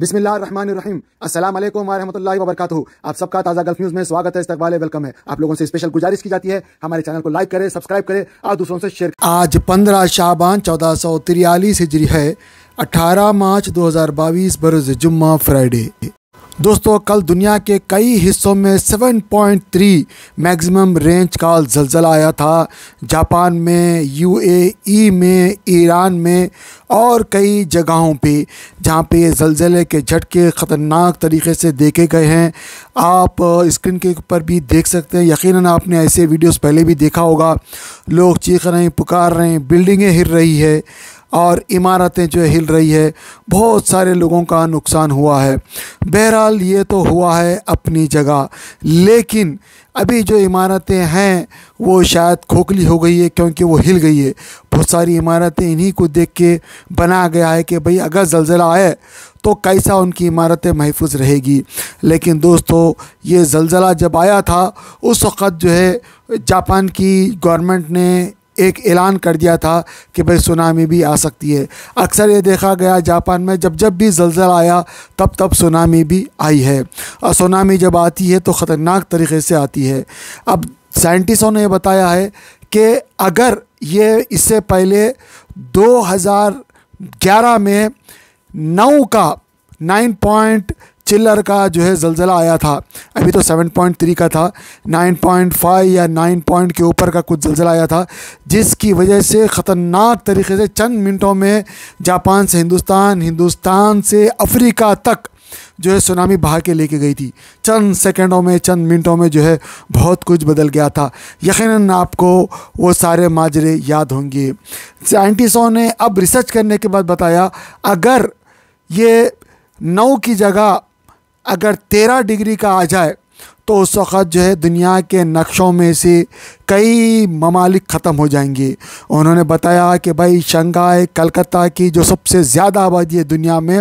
बिस्मिल्लाम असलम आप सबका ताज़ा गल्फ न्यूज़ में स्वागत है इस्तकबाल वेलकम है आप लोगों से स्पेशल गुजारिश की जाती है हमारे चैनल को लाइक करें सब्सक्राइब करें और दूसरों से शेयर आज पंद्रह शाबान चौदह सौ तिरयालीस हिजरी है अठारह मार्च दो हज़ार बाईस बरोज़ जुम्मा फ्राइडे दोस्तों कल दुनिया के कई हिस्सों में 7.3 मैक्सिमम रेंज का जलजला आया था जापान में यूएई e में ईरान में और कई जगहों पे जहाँ पे जलजले के झटके ख़तरनाक तरीके से देखे गए हैं आप स्क्रीन के ऊपर भी देख सकते हैं यकीनन आपने ऐसे वीडियोस पहले भी देखा होगा लोग चीख रहे हैं पुकार रहे हैं बिल्डिंगें हिर रही है और इमारतें जो हिल रही है बहुत सारे लोगों का नुकसान हुआ है बहरहाल ये तो हुआ है अपनी जगह लेकिन अभी जो इमारतें हैं वो शायद खोखली हो गई है क्योंकि वो हिल गई है बहुत सारी इमारतें इन्हीं को देख के बना गया है कि भाई अगर जलज़ला आए तो कैसा उनकी इमारतें महफूज रहेगी लेकिन दोस्तों ये जलज़ला जब आया था उस वक़्त जो है जापान की गवर्नमेंट ने एक ऐलान कर दिया था कि भाई सुनामी भी आ सकती है अक्सर ये देखा गया जापान में जब जब भी जलजल आया तब तब सुनामी भी आई है और सुनामी जब आती है तो ख़तरनाक तरीके से आती है अब साइंटिस्टों ने बताया है कि अगर ये इससे पहले 2011 में नौ का पॉइंट चिल्लर का जो है जलजला आया था अभी तो 7.3 का था 9.5 या 9 पॉइंट के ऊपर का कुछ जलजला आया था जिसकी वजह से ख़तरनाक तरीके से चंद मिनटों में जापान से हिंदुस्तान हिंदुस्तान से अफ्रीका तक जो है सुनामी बहा के लेके गई थी चंद सेकंडों में चंद मिनटों में जो है बहुत कुछ बदल गया था यकीन आपको वो सारे माजरे याद होंगे साइंटिस्टों ने अब रिसर्च करने के बाद बताया अगर ये नौ की जगह अगर तेरह डिग्री का आ जाए तो उस वक़्त जो है दुनिया के नक्शों में से कई ममालिक ख़त्म हो जाएंगे उन्होंने बताया कि भाई शंघाई कलकत्ता की जो सबसे ज़्यादा आबादी है दुनिया में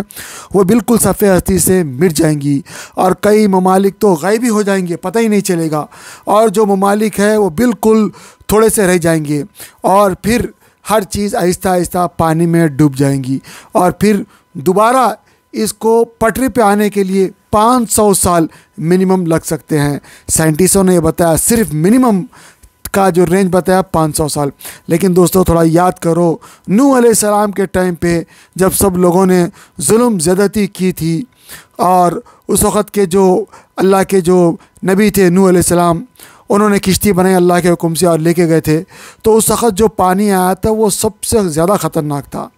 वो बिल्कुल सफ़े हस्ती से मिट जाएंगी और कई ममालिक तो गायबी हो जाएंगे पता ही नहीं चलेगा और जो ममालिक है वो बिल्कुल थोड़े से रह जाएंगे और फिर हर चीज़ आहिस्ता आहिस्ता पानी में डूब जाएंगी और फिर दोबारा इसको पटरी पे आने के लिए 500 साल मिनिमम लग सकते हैं साइंटिस्टों ने यह बताया सिर्फ मिनिमम का जो रेंज बताया 500 साल लेकिन दोस्तों थोड़ा याद करो नू सलाम के टाइम पे जब सब लोगों ने जुल्म ज़्यादती की थी और उस वक़्त के जो अल्लाह के जो नबी थे नू सलाम उन्होंने किश्ती बनाई अल्लाह के हुकुम से और लेके गए थे तो उस वक़्त जो पानी आया था वो सबसे ज़्यादा ख़तरनाक था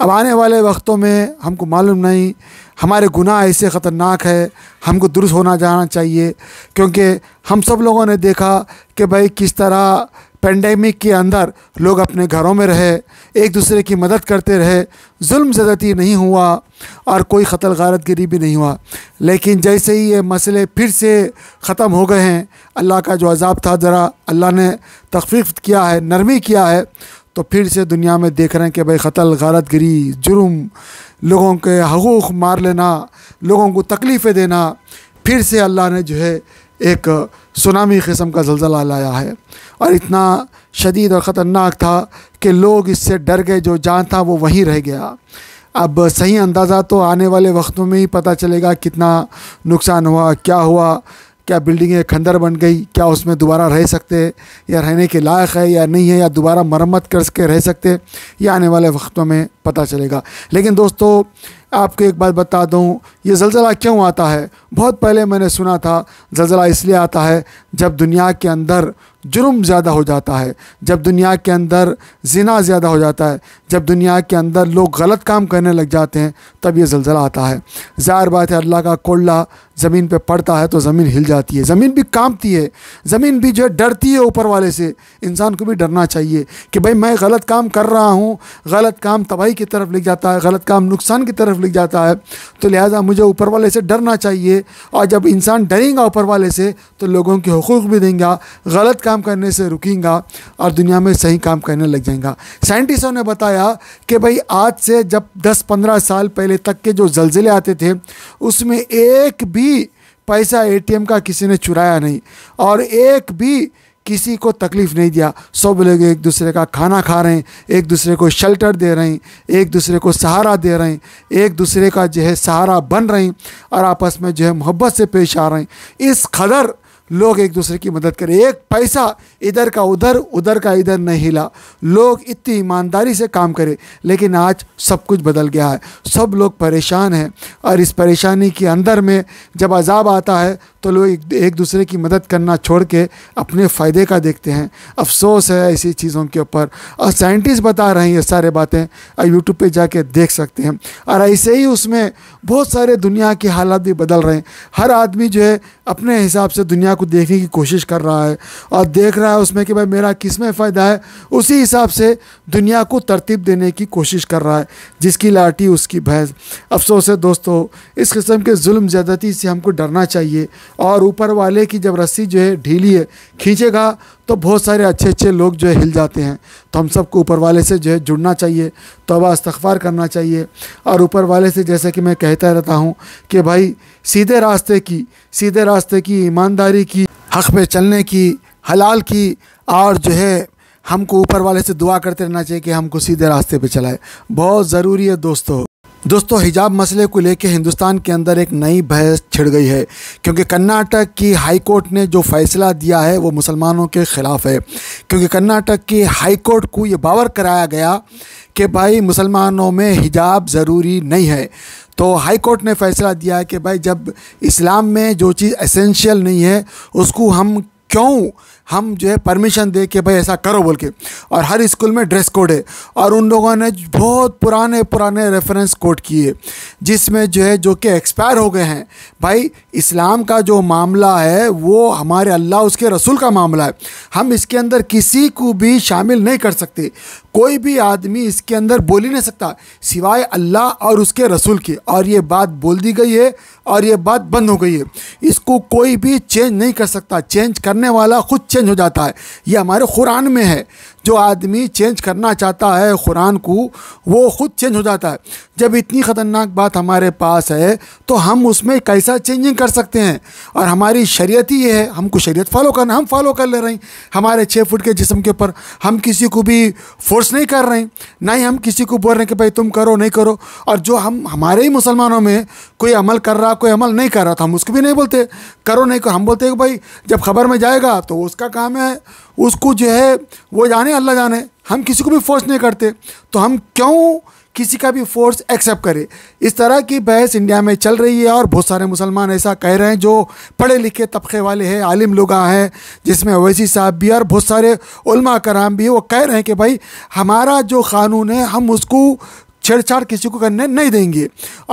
अब आने वाले वक्तों में हमको मालूम नहीं हमारे गुनाह ऐसे ख़तरनाक है हमको दुरुस्त होना जाना चाहिए क्योंकि हम सब लोगों ने देखा कि भाई किस तरह पेंडेमिक के अंदर लोग अपने घरों में रहे एक दूसरे की मदद करते रहे जुल्म ज़्यादती नहीं हुआ और कोई ख़तल गारत गिरी भी नहीं हुआ लेकिन जैसे ही ये मसले फिर से ख़त्म हो गए हैं अल्लाह का जो अजाब था ज़रा अल्लाह ने तख्फ किया है नरमी किया है तो फिर से दुनिया में देख रहे हैं कि भाई ख़तल गारत गिरी जुर्म लोगों के हकूक़ मार लेना लोगों को तकलीफ़ें देना फिर से अल्लाह ने जो है एक सुनामी किस्म का जलजला लाया है और इतना शदीद और ख़तरनाक था कि लोग इससे डर गए जो जान था वो वहीं रह गया अब सही अंदाज़ा तो आने वाले वक्तों में ही पता चलेगा कितना नुकसान हुआ क्या हुआ क्या बिल्डिंगें खंडर बन गई क्या उसमें दोबारा रह सकते हैं या रहने के लायक है या नहीं है या दोबारा मरम्मत कर सके रह सकते हैं ये आने वाले वक्तों में पता चलेगा लेकिन दोस्तों आपको एक बात बता दूं ये जलज़ला क्यों आता है बहुत पहले मैंने सुना था जलज़ला इसलिए आता है जब दुनिया के अंदर जुर्म ज़्यादा हो जाता है जब दुनिया के अंदर जिना ज़्यादा हो जाता है जब दुनिया के अंदर लोग गलत काम करने लग जाते हैं तब ये जलज़ला आता है ज़ाहिर बात है अल्लाह का कोल्ला ज़मीन पे पड़ता है तो ज़मीन हिल जाती है ज़मीन भी कांपती है ज़मीन भी जो है डरती है ऊपर वाले से इंसान को भी डरना चाहिए कि भाई मैं गलत काम कर रहा हूँ गलत काम तबाही की तरफ लिख जाता है गलत काम नुकसान की तरफ लिख जाता है तो लिहाजा मुझे ऊपर वाले से डरना चाहिए और जब इंसान डरेंगा ऊपर वाले से तो लोगों के हकूक़ भी देंगे गलत काम करने से रुकेंगे और दुनिया में सही काम करने लग जाएंगा साइंटिस्टों ने बताया कि भाई आज से जब दस पंद्रह साल पहले तक के जो जलजिले आते थे उसमें एक भी भी पैसा एटीएम का किसी ने चुराया नहीं और एक भी किसी को तकलीफ़ नहीं दिया सब लोग एक दूसरे का खाना खा रहे हैं एक दूसरे को शेल्टर दे रहे हैं एक दूसरे को सहारा दे रहे हैं एक दूसरे का जो है सहारा बन रहे हैं और आपस में जो है मोहब्बत से पेश आ रहे हैं इस कदर लोग एक दूसरे की मदद करें एक पैसा इधर का उधर उधर का इधर नहीं हिला लोग इतनी ईमानदारी से काम करें लेकिन आज सब कुछ बदल गया है सब लोग परेशान हैं और इस परेशानी के अंदर में जब अजाब आता है तो लोग एक दूसरे की मदद करना छोड़ के अपने फ़ायदे का देखते हैं अफसोस है ऐसी चीज़ों के ऊपर और साइंटिस्ट बता रहे हैं ये सारे बातें और यूट्यूब पर जाके देख सकते हैं और ऐसे ही उसमें बहुत सारे दुनिया के हालात भी बदल रहे हैं हर आदमी जो है अपने हिसाब से दुनिया को देखने की कोशिश कर रहा है और देख रहा है उसमें कि भाई मेरा किस में फ़ायदा है उसी हिसाब से दुनिया को तरतीब देने की कोशिश कर रहा है जिसकी लाठी उसकी भैंस अफसोस है दोस्तों इस किस्म के जुल्म ज़्यादती से हमको डरना चाहिए और ऊपर वाले की जब रस्सी जो है ढीली है खींचेगा तो बहुत सारे अच्छे अच्छे लोग जो है हिल जाते हैं तो हम सबको ऊपर वाले से जो है जुड़ना चाहिए तोबा इस्तफ़ार करना चाहिए और ऊपर वाले से जैसे कि मैं कहता रहता हूँ कि भाई सीधे रास्ते की सीधे रास्ते की ईमानदारी की हक़ पे चलने की हलाल की और जो है हमको ऊपर वाले से दुआ करते रहना चाहिए कि हमको सीधे रास्ते पर चलाए बहुत ज़रूरी है दोस्तों दोस्तों हिजाब मसले को लेकर हिंदुस्तान के अंदर एक नई बहस छिड़ गई है क्योंकि कर्नाटक की हाई कोर्ट ने जो फैसला दिया है वो मुसलमानों के ख़िलाफ़ है क्योंकि कर्नाटक की हाई कोर्ट को ये बावर कराया गया कि भाई मुसलमानों में हिजाब ज़रूरी नहीं है तो हाई कोर्ट ने फैसला दिया है कि भाई जब इस्लाम में जो चीज़ एसेंशियल नहीं है उसको हम क्यों हम जो है परमिशन दे के भाई ऐसा करो बोल के और हर स्कूल में ड्रेस कोड है और उन लोगों ने बहुत पुराने पुराने रेफरेंस कोड किए जिसमें जो है जो कि एक्सपायर हो गए हैं भाई इस्लाम का जो मामला है वो हमारे अल्लाह उसके रसूल का मामला है हम इसके अंदर किसी को भी शामिल नहीं कर सकते कोई भी आदमी इसके अंदर बोल ही नहीं सकता सिवाय अल्लाह और उसके रसूल की और ये बात बोल दी गई है और ये बात बंद हो गई है इसको कोई भी चेंज नहीं कर सकता चेंज करने वाला खुद चेंज हो जाता है ये हमारे कुरान में है जो आदमी चेंज करना चाहता है कुरान को वो ख़ुद चेंज हो जाता है जब इतनी ख़तरनाक बात हमारे पास है तो हम उसमें कैसा चेंजिंग कर सकते हैं और हमारी शरीयत ही ये है हमको शरीयत फॉलो करना हम फॉलो कर ले रहे हैं हमारे छः फुट के जिसम के ऊपर हम किसी को भी फोर्स नहीं कर रहे हैं ना ही हम किसी को बोल रहे हैं कि भाई तुम करो नहीं करो और जो हम हमारे ही मुसलमानों में कोई अमल कर रहा कोई अमल नहीं कर रहा तो हम उसको भी नहीं बोलते करो नहीं को हम बोलते हैं कि भाई जब खबर में जाएगा तो उसका काम है उसको जो है वो जाने अल्लाह जाने हम किसी को भी फोर्स नहीं करते तो हम क्यों किसी का भी फोर्स एक्सेप्ट करे इस तरह की बहस इंडिया में चल रही है और बहुत सारे मुसलमान ऐसा कह रहे हैं जो पढ़े लिखे तबके वाले हैं आलिम लोग हैं जिसमें अवैसी साहब भी और बहुत सारे उलमा कराम भी वो कह रहे हैं कि भाई हमारा जो कानून है हम उसको छेड़छाड़ किसी को करने नहीं देंगे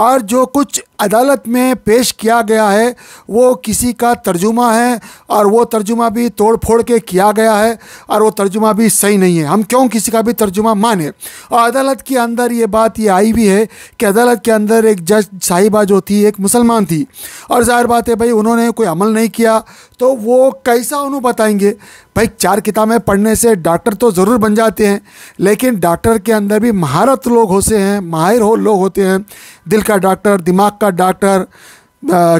और जो कुछ अदालत में पेश किया गया है वो किसी का तर्जुमा है और वो तर्जुमा भी तोड़ फोड़ के किया गया है और वो तर्जुमा भी सही नहीं है हम क्यों किसी का भी तर्जुमा माने और अदालत के अंदर ये बात ये आई भी है कि अदालत के अंदर एक जज साहिबा जो थी एक मुसलमान थी और ज़ाहिर बात है भाई उन्होंने कोई अमल नहीं किया तो वो कैसा उन्होंने बताएंगे भाई चार किताबें पढ़ने से डॉक्टर तो ज़रूर बन जाते हैं लेकिन डॉक्टर के अंदर भी महारत लोग होते हैं माहिर हो लोग होते हैं दिल का डॉक्टर दिमाग का का डॉक्टर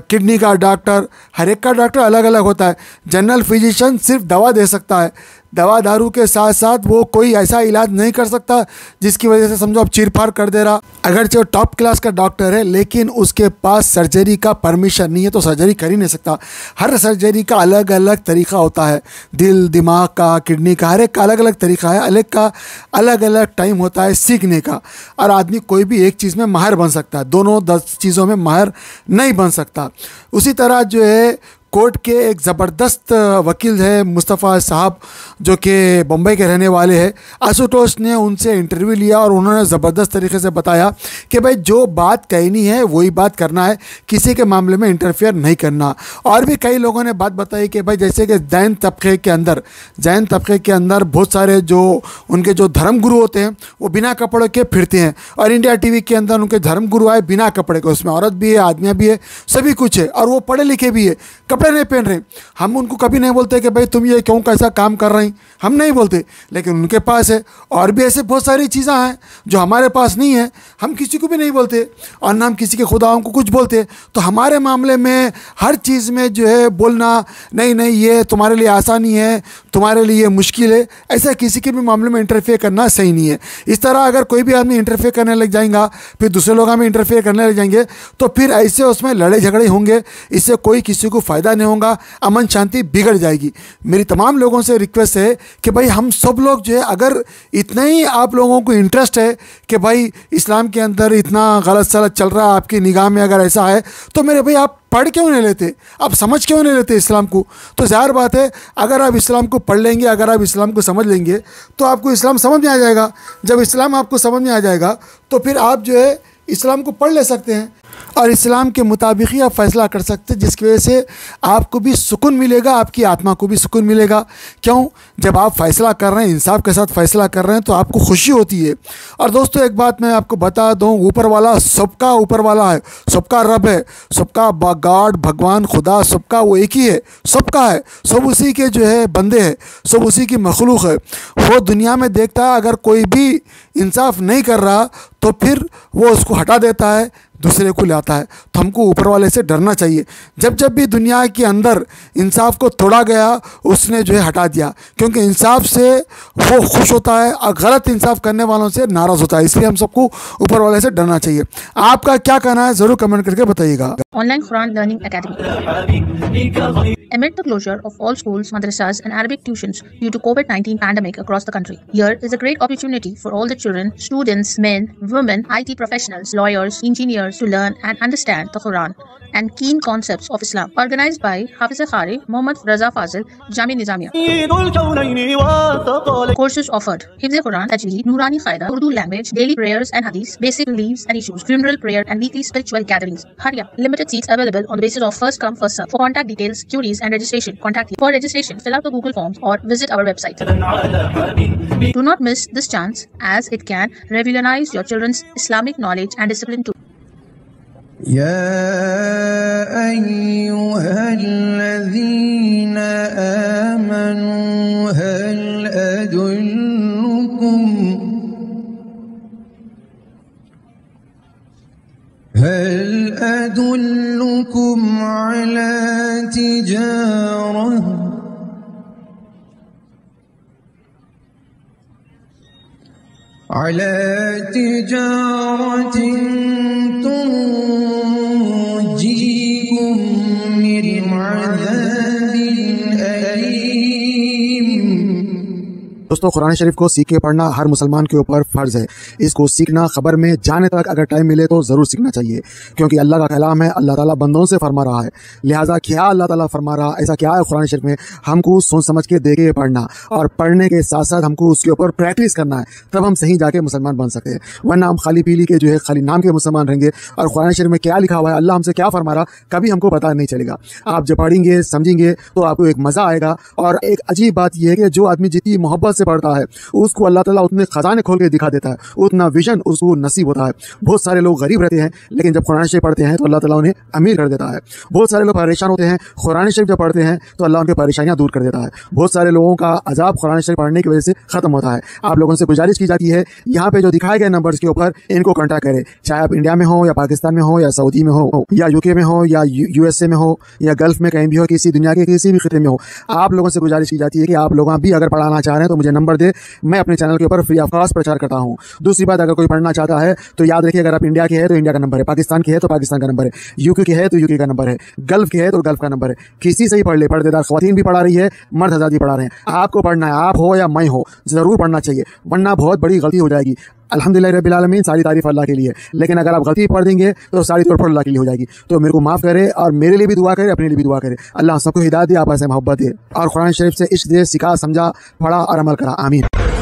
किडनी का डॉक्टर हर एक का डॉक्टर अलग अलग होता है जनरल फिजिशियन सिर्फ दवा दे सकता है दवा दारू के साथ साथ वो कोई ऐसा इलाज नहीं कर सकता जिसकी वजह से समझो आप चिरफाड़ कर दे रहा अगरचे जो टॉप क्लास का डॉक्टर है लेकिन उसके पास सर्जरी का परमिशन नहीं है तो सर्जरी कर ही नहीं सकता हर सर्जरी का अलग अलग तरीका होता है दिल दिमाग का किडनी का हर एक का अलग अलग तरीका है अलग का अलग अलग टाइम होता है सीखने का और आदमी कोई भी एक चीज़ में माहिर बन सकता है दोनों दस चीज़ों में माहिर नहीं बन सकता उसी तरह जो है कोर्ट के एक ज़बरदस्त वकील है मुस्तफ़ा साहब जो कि बम्बई के रहने वाले हैं आशुतोष ने उनसे इंटरव्यू लिया और उन्होंने ज़बरदस्त तरीके से बताया कि भाई जो बात कहनी है वही बात करना है किसी के मामले में इंटरफेयर नहीं करना और भी कई लोगों ने बात बताई कि भाई जैसे कि जैन तबके के अंदर जैन तबके के अंदर बहुत सारे जो उनके जो धर्म गुरु होते हैं वो बिना कपड़ों के फिरते हैं और इंडिया टी के अंदर उनके धर्म गुरु आए बिना कपड़े के उसमें औरत भी है आदमियाँ भी है सभी कुछ है और वो पढ़े लिखे भी है कपड़े पहन रहे पहन रहे हम उनको कभी नहीं बोलते कि भाई तुम ये क्यों कैसा काम कर रहे हैं हम नहीं बोलते लेकिन उनके पास है और भी ऐसे बहुत सारी चीज़ें हैं जो हमारे पास नहीं है हम किसी को भी नहीं बोलते और ना हम किसी के खुदाओं को कुछ बोलते तो हमारे मामले में हर चीज़ में जो है बोलना नहीं नहीं ये तुम्हारे लिए आसानी है तुम्हारे लिए मुश्किल है ऐसा किसी के भी मामले में इंटरफेयर करना सही नहीं है इस तरह अगर कोई भी आदमी इंटरफेयर करने लग जाएगा फिर दूसरे लोग हमें इंटरफेयर करने लग जाएंगे तो फिर ऐसे उसमें लड़े झगड़े होंगे इससे कोई किसी को फ़ायदा नहीं होगा अमन शांति बिगड़ जाएगी मेरी तमाम लोगों से रिक्वेस्ट है कि भाई हम सब लोग जो है अगर इतना ही आप लोगों को इंटरेस्ट है कि भाई इस्लाम के अंदर इतना गलत सलत चल रहा है आपकी निगाह में अगर ऐसा है तो मेरे भाई आप पढ़ क्यों नहीं लेते आप समझ क्यों नहीं लेते इस्लाम को तो ज़ाहिर बात है अगर आप इस्लाम को पढ़ लेंगे अगर आप इस्लाम को समझ लेंगे तो आपको इस्लाम समझ में आ जाएगा जब इस्लाम आपको समझ में आ जाएगा तो फिर आप जो है इस्लाम को पढ़ ले सकते हैं और इस्लाम के मुताबिक ही आप फैसला कर सकते हैं जिसकी वजह से आपको भी सुकून मिलेगा आपकी आत्मा को भी सुकून मिलेगा क्यों जब आप फैसला कर रहे हैं इंसाफ के साथ फैसला कर रहे हैं तो आपको खुशी होती है और दोस्तों एक बात मैं आपको बता दूँ ऊपर वाला सबका ऊपर वाला है सबका रब है सबका गाड भगवान खुदा सबका वो एक ही है सबका है सब उसी के जो है बंदे हैं सब उसी की मखलूक है वो दुनिया में देखता है अगर कोई भी इंसाफ नहीं कर रहा तो फिर वो उसको हटा देता है दूसरे को लाता है तो हमको ऊपर वाले से डरना चाहिए जब जब भी दुनिया के अंदर इंसाफ को तोड़ा गया उसने जो है हटा दिया क्योंकि इंसाफ से वो खुश होता है और गलत इंसाफ करने वालों से नाराज़ होता है इसलिए हम सबको ऊपर वाले से डरना चाहिए आपका क्या कहना है ज़रूर कमेंट करके बताइएगा online Quran learning academy Amid the closure of all schools, madrasas, and Arabic tuitions due to COVID-19 pandemic across the country, here is a great opportunity for all the children, students, men, women, IT professionals, lawyers, engineers, students to learn and understand the Quran and keen concepts of Islam, organized by Hafiz Khari, Muhammad Raza Fazil, Jami Nizamiya. Courses offered Hifz Quran, Tajweed, Nurani Khaira, Urdu language, daily prayers and Hadith, basic beliefs and issues, funeral prayer, and weekly spiritual gatherings. Haria, limited seats available on the basis of first come, first serve. For contact details, queries, and registration, contact here. For registration, fill out the Google forms or visit our website. Do not miss this chance as it can revolutionize your children's Islamic knowledge and discipline too. يا أيها الذين آمنوا هل أدلكم هل أدلكم على تجارة على दोस्तों कुरान शरीफ को सीख के पढ़ना हर मुसलमान के ऊपर फ़र्ज़ है इसको सीखना खबर में जाने तक अगर टाइम मिले तो ज़रूर सीखना चाहिए क्योंकि अल्लाह का कलाम है अल्लाह ताला बंदों से फरमा रहा है लिहाजा क्या अल्लाह ताला फरमा रहा ऐसा क्या है कुरान शरीफ में हमको सोच समझ के देखे पढ़ना और पढ़ने के साथ साथ हमको उसके ऊपर प्रैक्टिस करना है तब हम सही जाके मुसलमान बन सकते हैं वरना खाली पीली के जो है खाली नाम के मुसलमान रहेंगे और कुरान शरीफ में क्या लिखा हुआ है अल्लाह हमसे क्या फरमा रहा कभी हमको पता नहीं चलेगा आप जब पढ़ेंगे समझेंगे तो आपको एक मज़ा आएगा और एक अजीब बात यह है कि जो आदमी जितनी मोहब्बत से से पढ़ता है उसको अल्लाह ताला उतने खजाने खोल के दिखा देता है उतना विजन उसको नसीब होता है बहुत सारे लोग गरीब रहते हैं लेकिन जब कुरान शरीफ पढ़ते हैं तो अल्लाह ताला उन्हें अमीर कर देता है बहुत सारे लोग परेशान होते हैं कुरान शरीफ जब पढ़ते हैं तो अल्लाह उनकी परेशानियाँ दूर कर देता है बहुत सारे लोगों का अजाब कुरान शरीफ पढ़ने की वजह से ख़त्म होता है आप लोगों से गुजारिश की जाती है यहाँ पे जो दिखाए गए नंबर के ऊपर इनको कॉन्टैक्ट करें चाहे आप इंडिया में हो या पाकिस्तान में हो या सऊदी में हो या यूके में हो या यूएसए में हो या गल्फ में कहीं भी हो किसी दुनिया के किसी भी खिते में हो आप लोगों से गुजारिश की जाती है कि आप लोग भी अगर पढ़ाना चाह रहे हैं तो मुझे नंबर दे मैं अपने चैनल के ऊपर फ्री ऑफ कॉस्ट प्रचार करता हूँ दूसरी बात अगर कोई पढ़ना चाहता है तो याद रखिए अगर आप इंडिया के है तो इंडिया का नंबर है पाकिस्तान की है तो पाकिस्तान का नंबर है यूके तो की है तो यूके का नंबर है गल्फ की है तो गल्फ का नंबर है किसी से ही पढ़ ले पर्देदार खातन भी पढ़ा रही है मर्द आज़ादी पढ़ा रहे हैं आपको पढ़ना है आप हो या मैं हो ज़रूर पढ़ना चाहिए वरना बहुत बड़ी गलती हो जाएगी अलहमदिल्ला रबीआलमीन सारी तारीफ अल्लाह के लिए लेकिन अगर आप गलती पढ़ देंगे तो सारी तौर पर अल्लाह के लिए हो जाएगी तो मेरे को माफ़ करे और मेरे लिए भी दुआ करे अपने लिए भी दुआ करे अल्लाह सबको हिदायत दे आप ऐसे मोहब्बत दे और कुरान शरीफ से इश्क दे सिखा समझा पढ़ा और अमल करा आमीन